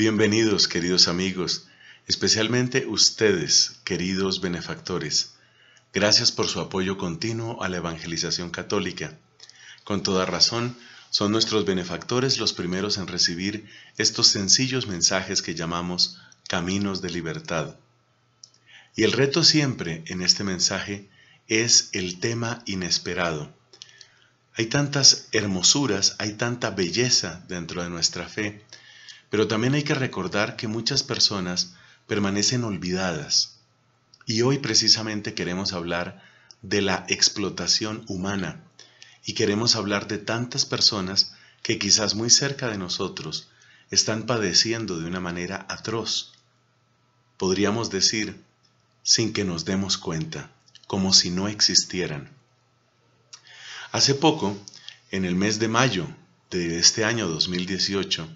Bienvenidos, queridos amigos, especialmente ustedes, queridos benefactores. Gracias por su apoyo continuo a la evangelización católica. Con toda razón, son nuestros benefactores los primeros en recibir estos sencillos mensajes que llamamos caminos de libertad. Y el reto siempre en este mensaje es el tema inesperado. Hay tantas hermosuras, hay tanta belleza dentro de nuestra fe, pero también hay que recordar que muchas personas permanecen olvidadas. Y hoy precisamente queremos hablar de la explotación humana y queremos hablar de tantas personas que quizás muy cerca de nosotros están padeciendo de una manera atroz. Podríamos decir, sin que nos demos cuenta, como si no existieran. Hace poco, en el mes de mayo de este año 2018,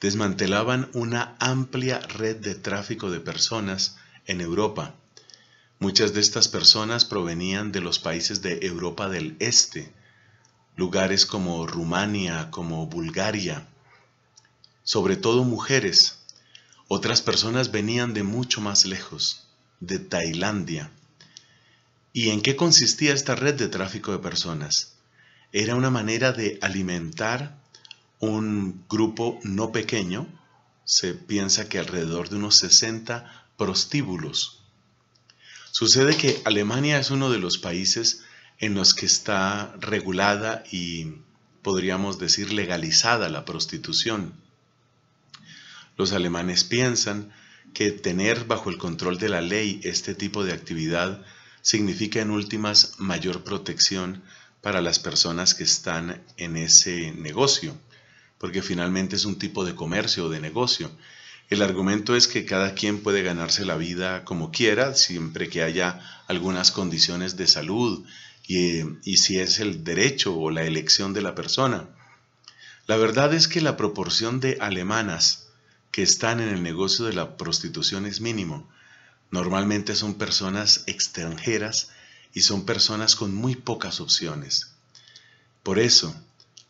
desmantelaban una amplia red de tráfico de personas en Europa. Muchas de estas personas provenían de los países de Europa del Este, lugares como Rumania, como Bulgaria, sobre todo mujeres. Otras personas venían de mucho más lejos, de Tailandia. ¿Y en qué consistía esta red de tráfico de personas? Era una manera de alimentar un grupo no pequeño, se piensa que alrededor de unos 60 prostíbulos. Sucede que Alemania es uno de los países en los que está regulada y podríamos decir legalizada la prostitución. Los alemanes piensan que tener bajo el control de la ley este tipo de actividad significa en últimas mayor protección para las personas que están en ese negocio porque finalmente es un tipo de comercio o de negocio. El argumento es que cada quien puede ganarse la vida como quiera, siempre que haya algunas condiciones de salud y, y si es el derecho o la elección de la persona. La verdad es que la proporción de alemanas que están en el negocio de la prostitución es mínimo. Normalmente son personas extranjeras y son personas con muy pocas opciones. Por eso,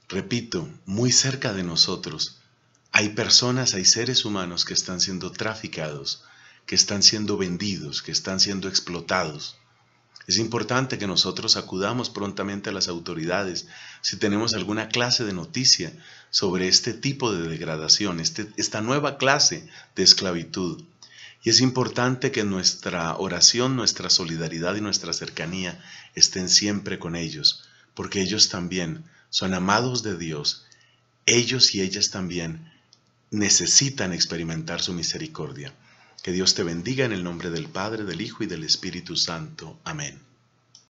Repito, muy cerca de nosotros hay personas, hay seres humanos que están siendo traficados, que están siendo vendidos, que están siendo explotados. Es importante que nosotros acudamos prontamente a las autoridades si tenemos alguna clase de noticia sobre este tipo de degradación, este, esta nueva clase de esclavitud. Y es importante que nuestra oración, nuestra solidaridad y nuestra cercanía estén siempre con ellos, porque ellos también son amados de Dios, ellos y ellas también necesitan experimentar su misericordia. Que Dios te bendiga en el nombre del Padre, del Hijo y del Espíritu Santo. Amén.